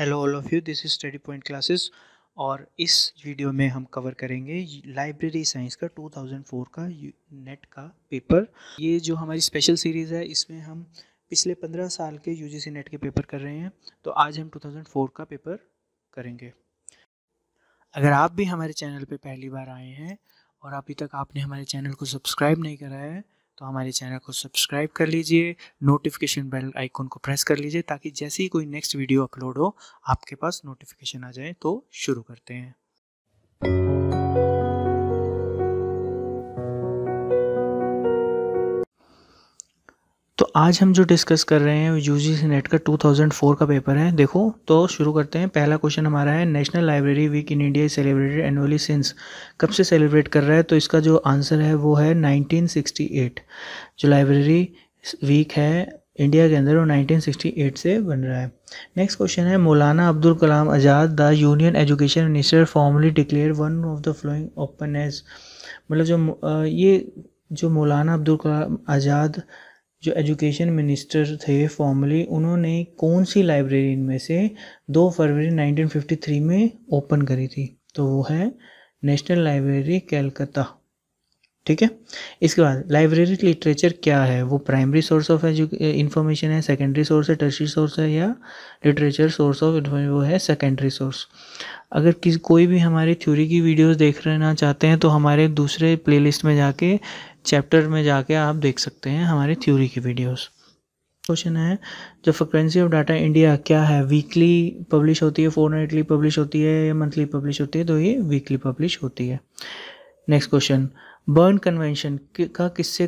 hello all of you this is study point classes और इस video में हम कवर करेंगे लाइब्रेरी साइंस का 2004 का नेट का पेपर ये जो हमारी स्पेशल सीरीज़ है इसमें हम पिछले 15 साल के यूजीसी नेट के पेपर कर रहे हैं तो आज हम 2004 का पेपर करेंगे अगर आप भी हमारे चैनल पे पहली बार आए हैं और अभी तक आपने हमारे चैनल को सब्सक्राइब नहीं करा है तो हमारे चैनल को सब्सक्राइब कर लीजिए नोटिफिकेशन बेल आइकॉन को प्रेस कर लीजिए ताकि जैसे ही कोई नेक्स्ट वीडियो अपलोड हो आपके पास नोटिफिकेशन आ जाए तो शुरू करते हैं आज हम जो डिस्कस कर रहे हैं यू जी सी नेट का 2004 का पेपर है देखो तो शुरू करते हैं पहला क्वेश्चन हमारा है national library week in India celebrated annually since कब से सेलिब्रेट कर रहा है तो इसका जो आंसर है वो है 1968 जो लाइब्रेरी वीक है इंडिया के अंदर वो 1968 से बन रहा है नेक्स्ट क्वेश्चन है Maulana Abdul Kalam Azad the union education minister formally declare one of the following open as मतलब जो ये जो मौलाना अब्दुल कलाम आज़ाद जो एजुकेशन मिनिस्टर थे फॉर्मली उन्होंने कौन सी लाइब्रेरी इनमें से दो फरवरी 1953 में ओपन करी थी तो वो है नेशनल लाइब्रेरी कैलकत्ता ठीक है इसके बाद लाइब्रेरी लिटरेचर क्या है वो primary source of edu information है सेकेंडरी सोर्स है टर्सरी सोर्स है या लिटरेचर सोर्स ऑफ वो है सेकेंडरी सोर्स अगर किसी कोई भी हमारे थ्योरी की वीडियोस देख रहना चाहते हैं तो हमारे दूसरे प्लेलिस्ट में जाके चैप्टर में जाके आप देख सकते हैं हमारे थ्योरी की वीडियोस क्वेश्चन है जो फ्रिक्वेंसी ऑफ डाटा इंडिया क्या है वीकली पब्लिश होती है फोर नाइटली पब्लिश होती है या मंथली पब्लिश होती है तो ये वीकली पब्लिश होती है नेक्स्ट क्वेश्चन बर्न कन्वेंशन का किससे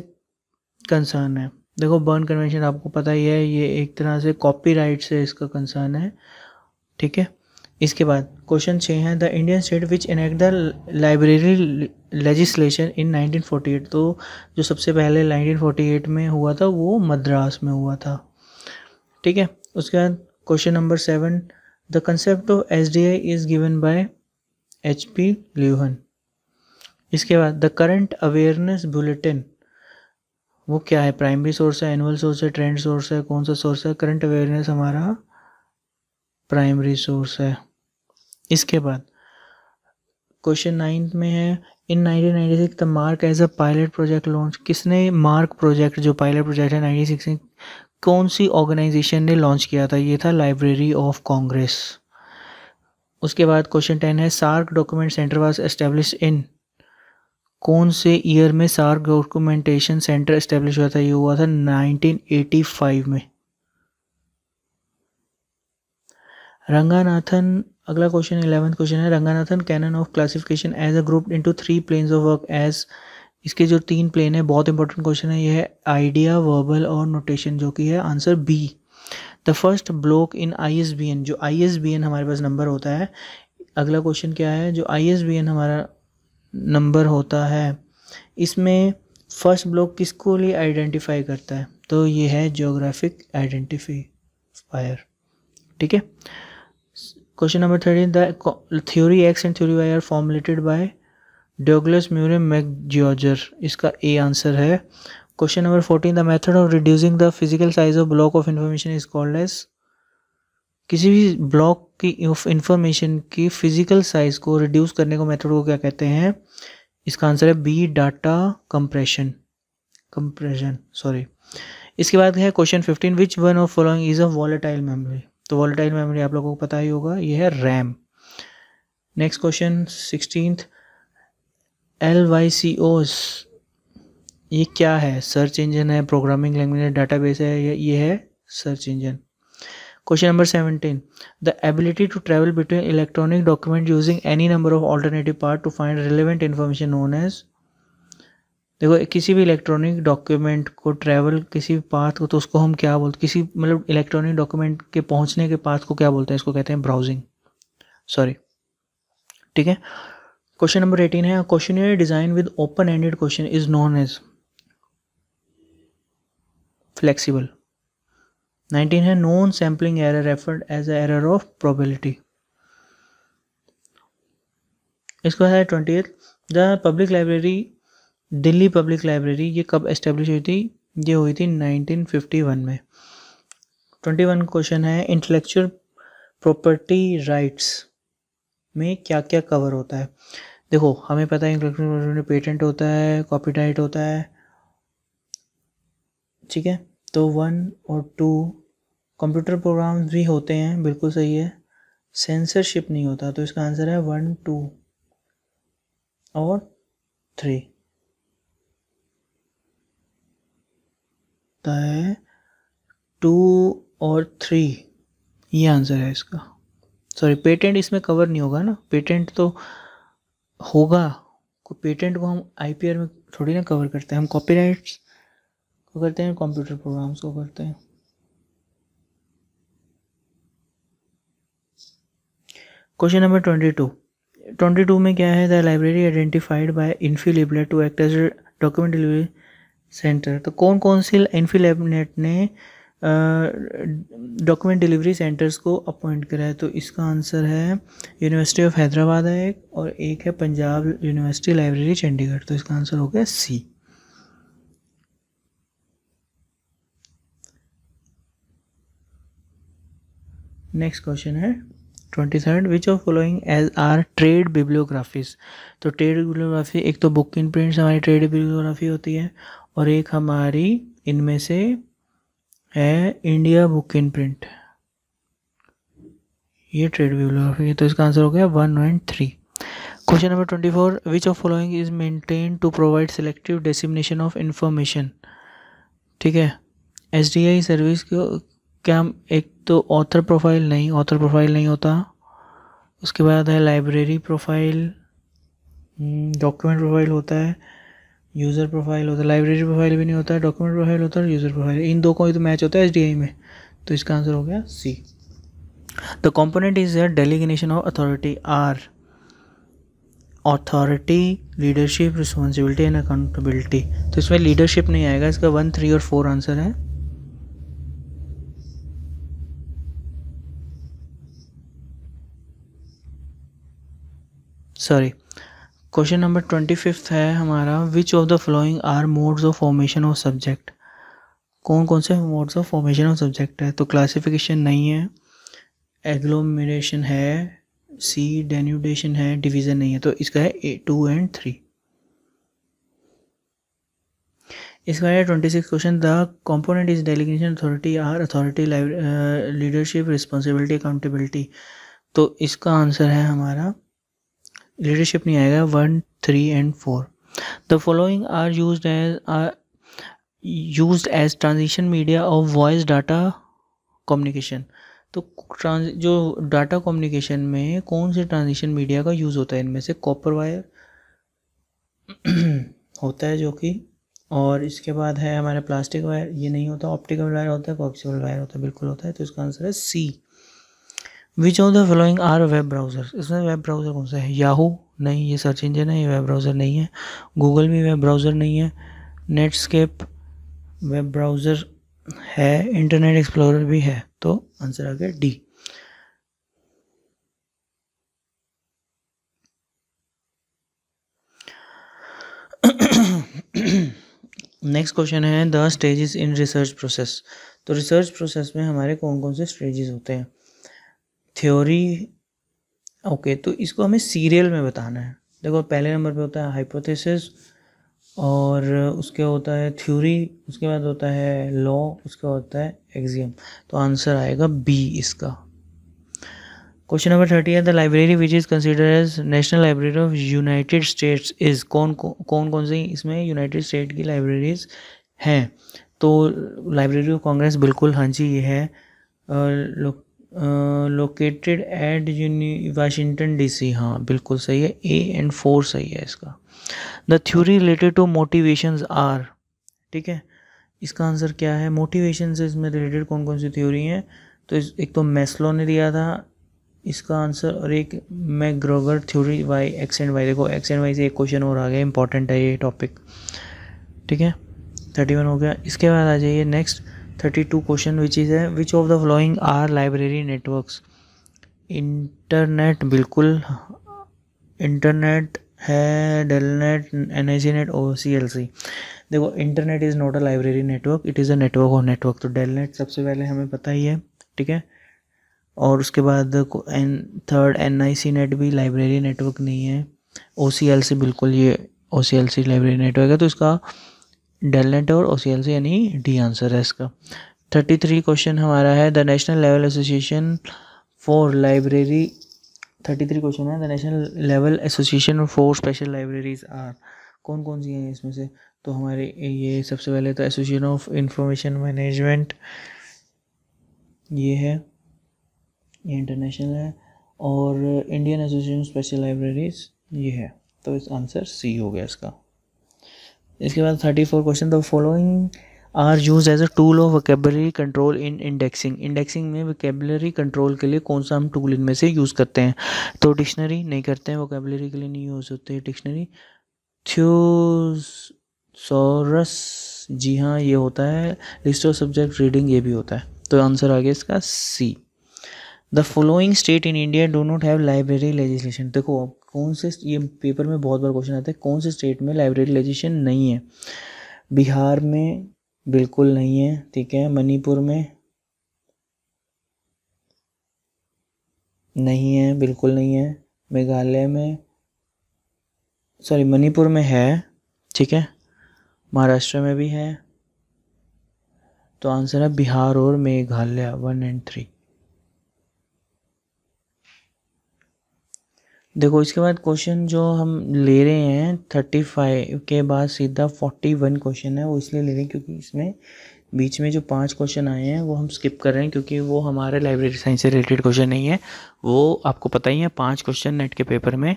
कंसर्न है देखो बर्न कन्वेंशन आपको पता ही है ये एक तरह से कॉपीराइट से इसका कंसर्न है ठीक है इसके बाद क्वेश्चन छः है the Indian state which enact the library legislation in 1948 तो जो सबसे पहले 1948 में हुआ था वो मद्रास में हुआ था ठीक है उसके बाद question number seven the concept of S D I is given by H P Luhn इसके बाद द करंट अवेयरनेस बुलेटिन वो क्या है प्राइमरी सोर्स है एनुअल सोर्स है ट्रेंड सोर्स है कौन सा सोर्स है करंट अवेयरनेस हमारा प्राइमरी सोर्स है इसके बाद क्वेश्चन नाइन्थ में है in 1996 the MARC as a pilot project launch किसने मार्क प्रोजेक्ट जो पायलट प्रोजेक्ट है 96 में कौन सी ऑर्गेनाइजेशन ने लॉन्च किया था ये था लाइब्रेरी ऑफ कांग्रेस उसके बाद क्वेश्चन टेन है SAARC document centre was establish in कौन से ईयर में सार्क डॉक्यूमेंटेशन सेंटर एस्टेब्लिश हुआ था ये हुआ था 1985 में रंगानाथन अगला क्वेश्चन इलेवंथ क्वेश्चन है Ranganathan canon of classification as a group into three planes of work as इसके जो तीन प्लेन है बहुत इंपॉर्टेंट क्वेश्चन है यह आइडिया वर्बल और नोटेशन जो कि है answer B the first block in I जो आई हमारे पास नंबर होता है अगला क्वेश्चन क्या है जो आई हमारा नंबर होता है इसमें फर्स्ट ब्लॉक किसको लिए आइडेंटिफाई करता है तो ये है जोग्राफिक आइडेंटिफायर ठीक है question number thirteen the theory X and theory Y are formulated by Douglas Murray McGregor इसका ए आंसर है question number fourteen the method of reducing the physical size of block of information is called as किसी भी block की of information की physical size को reduce करने को method को क्या कहते हैं इसका आंसर है B data compression compression sorry इसके बाद है question fifteen which one of following is a volatile memory तो वॉलेटाइल मेमोरी आप लोगों को पता ही होगा ये है RAM next question sixteen L Y C O S ये क्या है सर्च इंजन है प्रोग्रामिंग लैंग्वेज है डाटाबेस है ये ये है search engine question number seventeen the ability to travel between electronic document using any number of alternative part to find relevant information known as देखो किसी भी इलेक्ट्रॉनिक डॉक्यूमेंट को ट्रैवल किसी भी पाथ को तो उसको हम क्या बोलते किसी मतलब इलेक्ट्रॉनिक डॉक्यूमेंट के पहुंचने के पाथ को क्या बोलते हैं इसको कहते हैं ब्राउजिंग सॉरी ठीक है क्वेश्चन नंबर एटीन है question design with open ended question is known as flexible nineteen है non sampling error referred as error of probability इसको है twenty the public library Delhi public library ये कब एस्टेब्लिश हुई थी ये हुई थी 1951 में 21 क्वेश्चन है इंटेलेक्चुअल प्रॉपर्टी राइट्स में क्या क्या कवर होता है देखो हमें पता है इंटेलेक्चुअल प्रॉपर्टी में पेटेंट होता है कॉपीराइट होता है ठीक है तो वन और टू कंप्यूटर प्रोग्राम्स भी होते हैं बिल्कुल सही है सेंसरशिप नहीं होता तो इसका आंसर है वन टू और थ्री सकता है टू और थ्री ये आंसर है इसका सॉरी पेटेंट इसमें कवर नहीं होगा ना पेटेंट तो होगा को पेटेंट को हम आईपीआर में थोड़ी ना कवर करते हैं हम कॉपीराइट्स को करते हैं कंप्यूटर प्रोग्राम्स को करते हैं question number twenty two twenty two में क्या है द लाइब्रेरी आइडेंटिफाइड बाय इन्फी to act as document delivery centre तो कौन कौन से एनफील्ड एबिनेट ने डॉक्यूमेंट डिलीवरी सेंटर्स को अपॉइंट करा है तो इसका आंसर है यूनिवर्सिटी ऑफ हैदराबाद है एक और एक है पंजाब यूनिवर्सिटी लाइब्रेरी चंडीगढ़ तो इसका आंसर हो गया सी नेक्स्ट क्वेश्चन है twenty third which of following as are trade bibliographies तो ट्रेड बिब्लियोग्राफी एक तो बुक इन प्रिंट्स हमारी ट्रेड बिब्लियोग्राफी होती है और एक हमारी इनमें से है इंडिया बुक इन प्रिंट ये ट्रेड बिब्लियोग्राफी तो इसका आंसर हो गया one and three question number twenty four which of following is maintain to provide selective dissemination of information ठीक है एस डी आई सर्विस को क्या एक तो ऑथर प्रोफाइल नहीं ऑथर प्रोफाइल नहीं होता उसके बाद है लाइब्रेरी प्रोफाइल डॉक्यूमेंट प्रोफाइल होता है यूज़र प्रोफाइल होता है लाइब्रेरी प्रोफाइल भी नहीं होता है डॉक्यूमेंट प्रोफाइल होता है यूज़र प्रोफाइल इन दो को ही तो मैच होता है एस में तो इसका आंसर हो गया C the component is a delegation of authority or authority leadership responsibility and accountability तो इसमें लीडरशिप नहीं आएगा इसका वन थ्री और फोर आंसर है sorry question number twenty fifth है हमारा which of the following are modes of formation of subject कौन कौन से modes of formation of subject है तो क्लासिफिकेशन नहीं है एग्लोमेशन है सी डेन्यूडेशन है डिवीज़न नहीं है तो इसका है ए टू एंड थ्री इसका है twenty six question the component is delegation authority or authority leadership responsibility accountability तो इसका आंसर है हमारा लीडरशिप नहीं आएगा one three and four the following are use as or use as transition media of voice data communication तो trans जो data communication में कौन से ट्रांजिशन मीडिया का यूज़ होता है इनमें से कॉपर वायर होता है जो कि और इसके बाद है हमारे प्लास्टिक वायर ये नहीं होता ऑप्टिकल वायर होता है कॉक्सीबल वायर होता है बिल्कुल होता है तो इसका आंसर है C which of the following are web browser इसमें वेब ब्राउज़र कौन सा है याहू नहीं ये सर्च इंजन है ये वेब ब्राउज़र नहीं है गूगल भी वेब ब्राउज़र नहीं है नेटस्केप वेब ब्राउज़र है इंटरनेट एक्सप्लोरर भी है तो आंसर आ गया डी नेक्स्ट क्वेश्चन है the stages in research process तो रिसर्च प्रोसेस में हमारे कौन कौन से स्टेजेस होते हैं थ्योरी ओके तो इसको हमें सीरियल में बताना है देखो पहले नंबर पे होता है हाइपोथेसिस और उसके होता है थ्योरी उसके बाद होता है लॉ उसके होता है एग्जियम तो आंसर आएगा बी इसका क्वेश्चन नंबर थर्टी है the library which is consider as national library of United States is कौन कौन कौन सी इसमें यूनाइटेड स्टेट की लाइब्रेरीज हैं तो लाइब्रेरी ऑफ कांग्रेस बिल्कुल हाँ जी ये है located at uni Washington DC हाँ बिल्कुल सही है ए एंड फोर सही है इसका the theory related to motivations are ठीक है इसका आंसर क्या है मोटिवेशन से इसमें रिलेटेड कौन कौन सी थ्योरी हैं तो इस, एक तो मैस्लो ने दिया था इसका आंसर और एक McGregor theory Y X and Y देखो एक्स एंड वाई से एक क्वेश्चन और आ गया इंपॉर्टेंट है ये टॉपिक ठीक है थर्टी वन हो गया इसके बाद आ जाइए next thirty two question which is है which of the following are library networks internet बिल्कुल इंटरनेट है DELNET N I C net O C L C देखो internet is not a library network it is a network of network तो DELNET सबसे पहले हमें पता ही है ठीक है और उसके बाद N third N I C net भी लाइब्रेरी नेटवर्क नहीं है ओ सी एल सी बिल्कुल ये O C L C library network है तो इसका डेलनेट और ओ यानी डी आंसर है इसका थर्टी थ्री क्वेश्चन हमारा है the national level association for library thirty three question है the national level association for special libraries are कौन कौन सी हैं इसमें से तो हमारे ये सबसे पहले तो एसोसिएशन ऑफ इंफॉर्मेशन मैनेजमेंट ये है ये इंटरनेशनल है और इंडियन एसोसिएशन स्पेशल लाइब्रेरीज ये है तो इस आंसर सी हो गया इसका इसके बाद thirty four question the following are use as a tool of vocabulary control in indexing indexing में वकेबलरी कंट्रोल के लिए कौन सा हम टूल इनमें से यूज़ करते हैं तो डिक्शनरी नहीं करते हैं वोकेबलरी के लिए नहीं यूज़ होते डिक्शनरी सोरस जी हाँ ये होता है लिस्ट ऑफ सब्जेक्ट रीडिंग ये भी होता है तो आंसर आ गया इसका C the following state in India do not have library legislation देखो कौन से ये पेपर में बहुत बार क्वेश्चन आते हैं कौन से स्टेट में लाइब्रेरी लेजिस्लेशन नहीं है बिहार में बिल्कुल नहीं है ठीक है मणिपुर में नहीं है बिल्कुल नहीं है मेघालय में सॉरी मणिपुर में है ठीक है महाराष्ट्र में भी है तो आंसर है बिहार और मेघालय वन एंड थ्री देखो इसके बाद क्वेश्चन जो हम ले रहे हैं थर्टी फाइव के बाद सीधा फोर्टी वन क्वेश्चन है वो इसलिए ले रहे हैं क्योंकि इसमें बीच में जो पांच क्वेश्चन आए हैं वो हम स्किप कर रहे हैं क्योंकि वो हमारे लाइब्रेरी साइंस से रिलेटेड क्वेश्चन नहीं है वो आपको पता ही है पांच क्वेश्चन नेट के पेपर में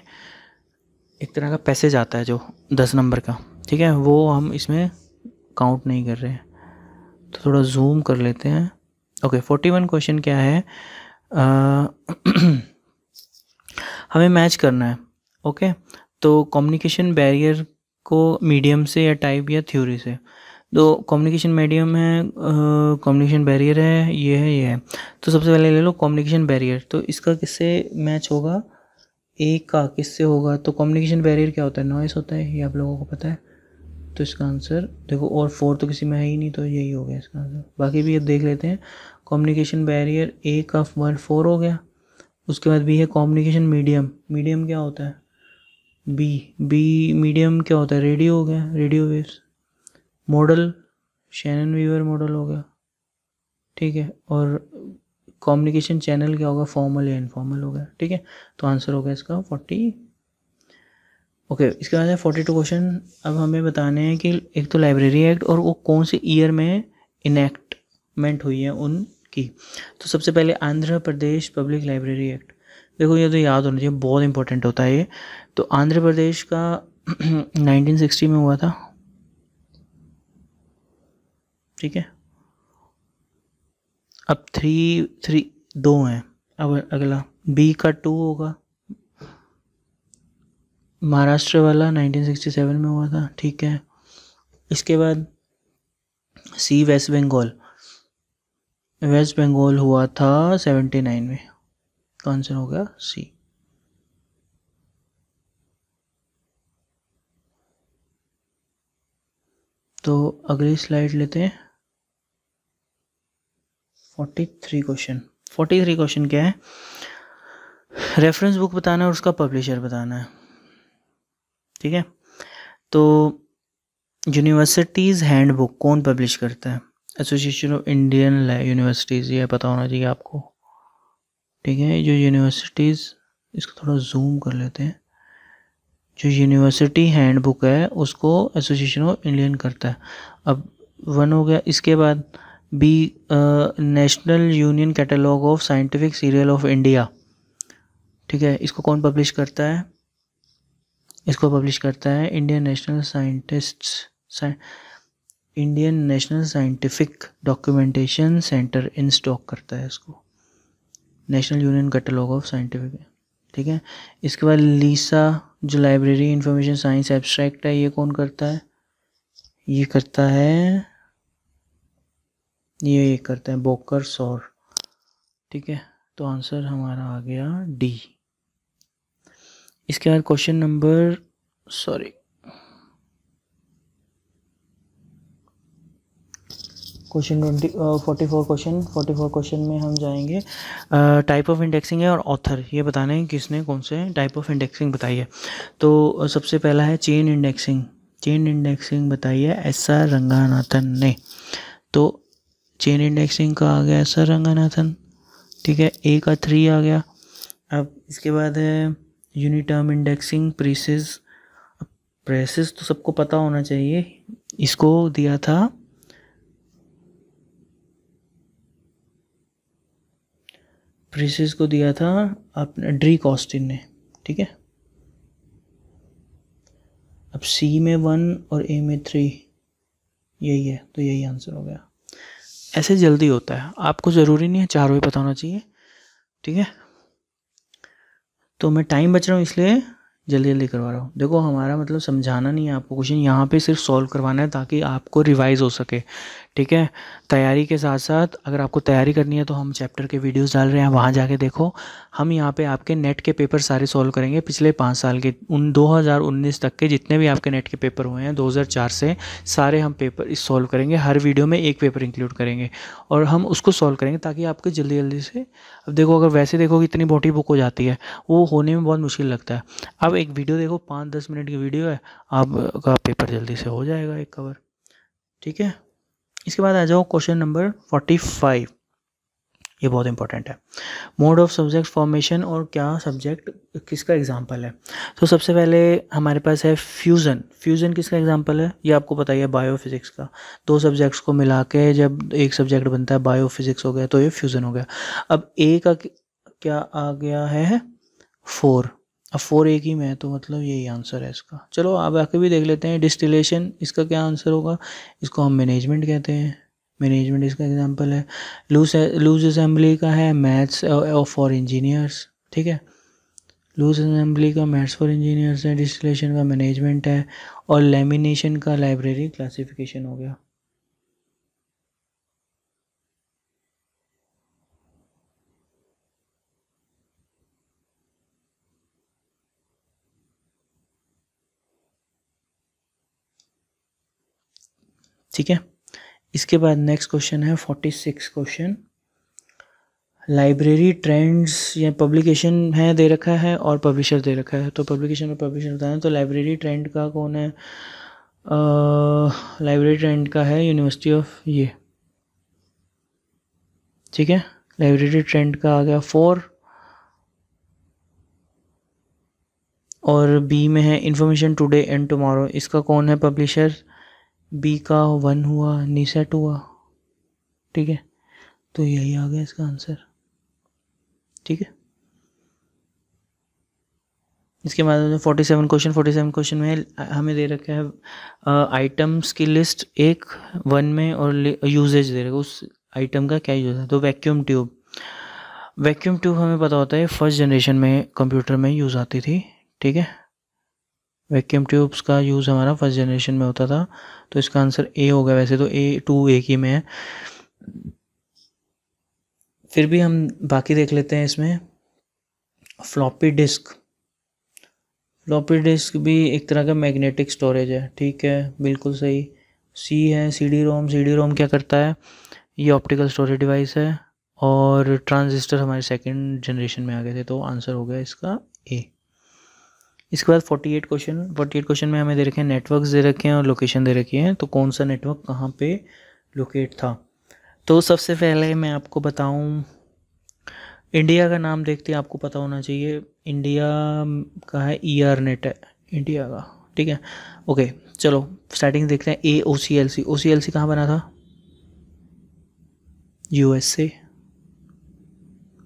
एक तरह का पैसेज आता है जो दस नंबर का ठीक है वो हम इसमें काउंट नहीं कर रहे हैं तो थोड़ा जूम कर लेते हैं ओके फोर्टी वन क्वेश्चन क्या है आ, हमें मैच करना है ओके तो कम्युनिकेशन बैरियर को मीडियम से या टाइप या थ्योरी से तो कम्युनिकेशन मीडियम है कम्युनिकेशन बैरियर है ये है ये है तो सबसे पहले ले लो कम्युनिकेशन बैरियर तो इसका किससे मैच होगा ए का किससे होगा तो कम्युनिकेशन बैरियर क्या होता है नॉइस होता है ये आप लोगों को पता है तो इसका आंसर देखो और फोर तो किसी में है ही नहीं तो यही हो गया इसका आंसर बाकी भी अब देख लेते हैं कम्युनिकेशन बैरियर ए का वन फोर हो गया उसके बाद बी है कम्युनिकेशन मीडियम मीडियम क्या होता है बी बी मीडियम क्या होता है रेडियो हो गया radio waves model Shannon Weaver model हो गया ठीक है और कम्युनिकेशन चैनल क्या होगा फॉर्मल या इनफॉर्मल हो गया ठीक है तो आंसर होगा इसका फोर्टी ओके okay, इसके बाद है फोर्टी टू क्वेश्चन अब हमें बताने हैं कि एक तो लाइब्रेरी एक्ट और वो कौन से ईयर में इनैक्टमेंट हुई है उन की तो सबसे पहले Andhra Pradesh public library act देखो ये तो याद होना चाहिए बहुत इंपॉर्टेंट होता है ये तो आंध्र प्रदेश का 1960 में हुआ था ठीक है अब थ्री थ्री दो हैं अब अगला बी का टू होगा महाराष्ट्र वाला 1967 में हुआ था ठीक है इसके बाद सी वेस्ट बंगाल वेस्ट बंगाल हुआ था सेवेंटी नाइन में तो आंसर हो गया सी तो अगली स्लाइड लेते हैं forty three question forty three question क्या है रेफरेंस बुक बताना है और उसका पब्लिशर बताना है ठीक है तो यूनिवर्सिटीज़ हैंडबुक कौन पब्लिश करता है एसोसिएशन ऑफ इंडियन यूनिवर्सिटीज़ ये पता होना चाहिए आपको ठीक है जो यूनिवर्सिटीज़ इसको थोड़ा जूम कर लेते हैं जो यूनिवर्सिटी हैंडबुक है उसको एसोसिएशन ऑफ इंडियन करता है अब वन हो गया इसके बाद B national union catalogue of scientific serial of India ठीक है इसको कौन पब्लिश करता है इसको पब्लिश करता है Indian national scientists Indian national scientific documentation centre in stock करता है इसको national union catalogue of scientific ठीक है इसके बाद लीसा जो लाइब्रेरी इंफॉर्मेशन साइंस एब्स्ट्रैक्ट है ये कौन करता है ये करता है ये ये करता है बोकर सौर ठीक है तो आंसर हमारा आ गया डी इसके बाद question number sorry question twenty forty four question forty four question में हम जाएंगे टाइप ऑफ इंडेक्सिंग है और ऑथर ये बताने हैं किसने कौन से टाइप ऑफ इंडेक्सिंग बताई है तो सबसे पहला है चेन इंडेक्सिंग चेन इंडेक्सिंग बताई है एस आर रंगानाथन ने तो चेन इंडेक्सिंग का आ गया एस आर रंगानाथन ठीक है ए का थ्री आ गया अब इसके बाद है यूनिटर्म इंडेक्सिंग प्रेसिस प्रेसिस तो सबको पता होना चाहिए इसको दिया था प्रेसिस को दिया था आपने ड्री कॉस्टिन ने ठीक है अब सी में वन और ए में थ्री यही है तो यही आंसर हो गया ऐसे जल्दी होता है आपको ज़रूरी नहीं है चारों ही पता होना चाहिए ठीक है तो मैं टाइम बच रहा हूँ इसलिए जल्दी जल्दी करवा रहा हूँ देखो हमारा मतलब समझाना नहीं है आपको क्वेश्चन यहाँ पे सिर्फ सॉल्व करवाना है ताकि आपको रिवाइज़ हो सके ठीक है तैयारी के साथ साथ अगर आपको तैयारी करनी है तो हम चैप्टर के वीडियोस डाल रहे हैं वहाँ जाके देखो हम यहाँ पे आपके नेट के पेपर सारे सॉल्व करेंगे पिछले पाँच साल के उन दो तक के जितने भी आपके नेट के पेपर हुए हैं दो से सारे हम पेपर इस सॉल्व करेंगे हर वीडियो में एक पेपर इंक्लूड करेंगे और हम उसको सॉल्व करेंगे ताकि आपके जल्दी जल्दी से अब देखो अगर वैसे देखो कि इतनी बुक हो जाती है वो होने में बहुत मुश्किल लगता है अब एक वीडियो देखो पाँच दस मिनट की वीडियो है आपका पेपर जल्दी से हो जाएगा एक कवर ठीक है इसके बाद आ जाओ क्वेश्चन नंबर फोर्टी फाइव ये बहुत इंपॉर्टेंट है मोड ऑफ सब्जेक्ट फॉर्मेशन और क्या सब्जेक्ट किसका एग्जाम्पल है तो सबसे पहले हमारे पास है फ्यूज़न फ्यूज़न किसका एग्जाम्पल है ये आपको पता ही है बायोफिज़िक्स का दो सब्जेक्ट्स को मिला के जब एक सब्जेक्ट बनता है बायोफिज़िक्स हो गया तो ये फ्यूज़न हो गया अब ए का क्या आ गया है फोर अब फोर एक ही में है तो मतलब यही आंसर है इसका चलो आप आके भी देख लेते हैं डिस्टिलेशन इसका क्या आंसर होगा इसको हम मैनेजमेंट कहते हैं मैनेजमेंट इसका एग्जांपल है लूज लूज असम्बली का है मैथ्स फॉर इंजीनियर्स ठीक है लूज असम्बली का मैथ्स फॉर इंजीनियर्स है डिस्टिलेशन का मैनेजमेंट है और लेमिनेशन का लाइब्रेरी क्लासिफिकेशन हो गया ठीक है इसके बाद नेक्स्ट क्वेश्चन है forty six question library trends या पब्लिकेशन है दे रखा है और पब्लिशर दे रखा है तो पब्लिकेशन और पब्लिशर बताना तो लाइब्रेरी ट्रेंड का कौन है लाइब्रेरी ट्रेंड का है यूनिवर्सिटी ऑफ ये ठीक है लाइब्रेरी ट्रेंड का आ गया फोर और बी में है इन्फॉर्मेशन टुडे एंड टुमारो इसका कौन है पब्लिशर बी का वन हुआ नीसेट हुआ ठीक है तो यही आ गया इसका आंसर ठीक है इसके बाद forty seven question forty seven question में हमें दे रखा है आइटम्स की लिस्ट एक वन में और यूजेज दे रखा उस आइटम का क्या यूज है तो वैक्यूम ट्यूब वैक्यूम ट्यूब हमें पता होता है फर्स्ट जनरेशन में कंप्यूटर में यूज़ आती थी ठीक है वैक्यूम ट्यूब्स का यूज़ हमारा फर्स्ट जनरेशन में होता था तो इसका आंसर ए होगा वैसे तो ए टू ए की में है फिर भी हम बाकी देख लेते हैं इसमें फ्लॉपी डिस्क फ्लॉपी डिस्क भी एक तरह का मैग्नेटिक स्टोरेज है ठीक है बिल्कुल सही सी है सी डी रोम सी डी रोम क्या करता है ये ऑप्टिकल स्टोरेज डिवाइस है और ट्रांजिस्टर हमारे सेकंड जनरेशन में आ गए थे तो आंसर हो गया इसका ए इसके बाद forty eight question forty eight question में हमें दे रखे हैं नेटवर्क दे रखे हैं और लोकेशन दे रखी है तो कौन सा नेटवर्क कहाँ पे लोकेट था तो सबसे पहले मैं आपको बताऊँ इंडिया का नाम देखते हैं आपको पता होना चाहिए इंडिया का है ई आर नेट है इंडिया का ठीक है ओके चलो स्टार्टिंग देखते हैं ए ओ सी एल सी ओ सी एल सी कहाँ बना था यू एस ए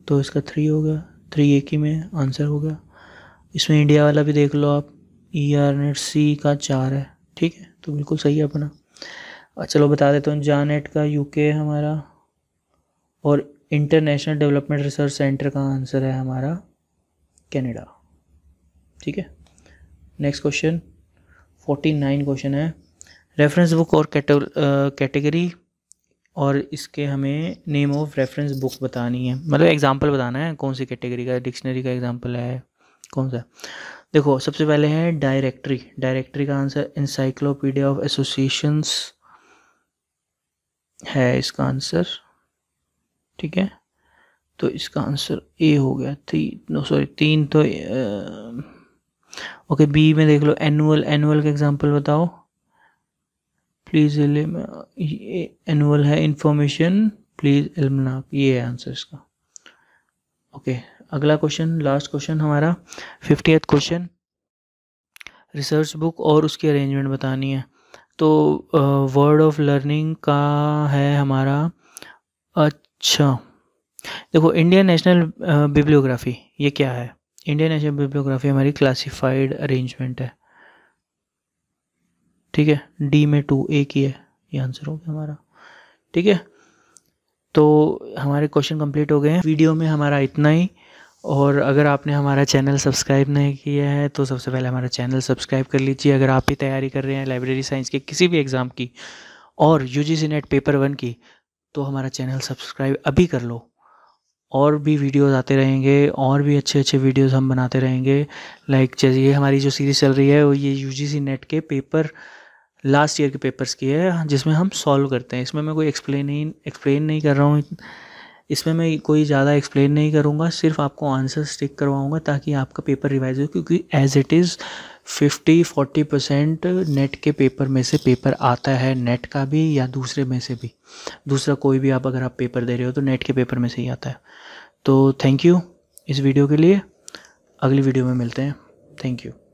तो इसका थ्री होगा थ्री ए की में आंसर होगा इसमें इंडिया वाला भी देख लो आप ई आर नेट सी का चार है ठीक है तो बिल्कुल सही है अपना चलो बता देता हूँ जानेट का यूके के हमारा और इंटरनेशनल डेवलपमेंट रिसर्च सेंटर का आंसर है हमारा कनाडा ठीक है next question forty nine question है रेफरेंस बुक और कैटेगरी और इसके हमें नेम ऑफ रेफरेंस बुक बतानी है मतलब एग्जांपल बताना है कौन सी कैटेगरी का डिक्शनरी का एग्जांपल है कौन सा देखो सबसे पहले है डायरेक्टरी डायरेक्टरी का आंसर इंसाइक्लोपीडिया ऑफ एसोसिएशंस है इसका आंसर ठीक है तो इसका आंसर ए हो गया थ्री नो सॉरी तीन तो ओके बी में देख लो एनुअल एनुअल का एग्जांपल बताओ प्लीज़ एनुअल है इंफॉर्मेशन प्लीज़ एलमनाक ये है आंसर इसका ओके अगला क्वेश्चन लास्ट क्वेश्चन हमारा फिफ्टी क्वेश्चन रिसर्च बुक और उसकी अरेंजमेंट बतानी है तो वर्ड ऑफ लर्निंग का है हमारा अच्छा देखो इंडियन नेशनल बिब्लियोग्राफी ये क्या है इंडियन नेशनल बिब्लियोग्राफी हमारी क्लासिफाइड अरेंजमेंट है ठीक है डी में टू ए की है ये आंसर हो गया हमारा ठीक है तो हमारे क्वेश्चन कंप्लीट हो गए हैं वीडियो में हमारा इतना ही और अगर आपने हमारा चैनल सब्सक्राइब नहीं किया है तो सबसे पहले हमारा चैनल सब्सक्राइब कर लीजिए अगर आप ही तैयारी कर रहे हैं लाइब्रेरी साइंस के किसी भी एग्ज़ाम की और U G net paper one की तो हमारा चैनल सब्सक्राइब अभी कर लो और भी वीडियोस आते रहेंगे और भी अच्छे अच्छे वीडियोस हम बनाते रहेंगे लाइक जैसे ये हमारी जो सीरीज़ चल रही है वो ये यू नेट के पेपर लास्ट ईयर के पेपर्स की है जिसमें हम सॉल्व करते हैं इसमें मैं कोई एक्सप्लेन नहीं एक्सप्लेन नहीं कर रहा हूँ इसमें मैं कोई ज़्यादा एक्सप्लेन नहीं करूँगा सिर्फ आपको आंसर स्टिक करवाऊँगा ताकि आपका पेपर रिवाइज हो क्योंकि as it is fifty forty percent net के पेपर में से पेपर आता है नेट का भी या दूसरे में से भी दूसरा कोई भी आप अगर आप पेपर दे रहे हो तो नेट के पेपर में से ही आता है तो थैंक यू इस वीडियो के लिए अगली वीडियो में मिलते हैं थैंक यू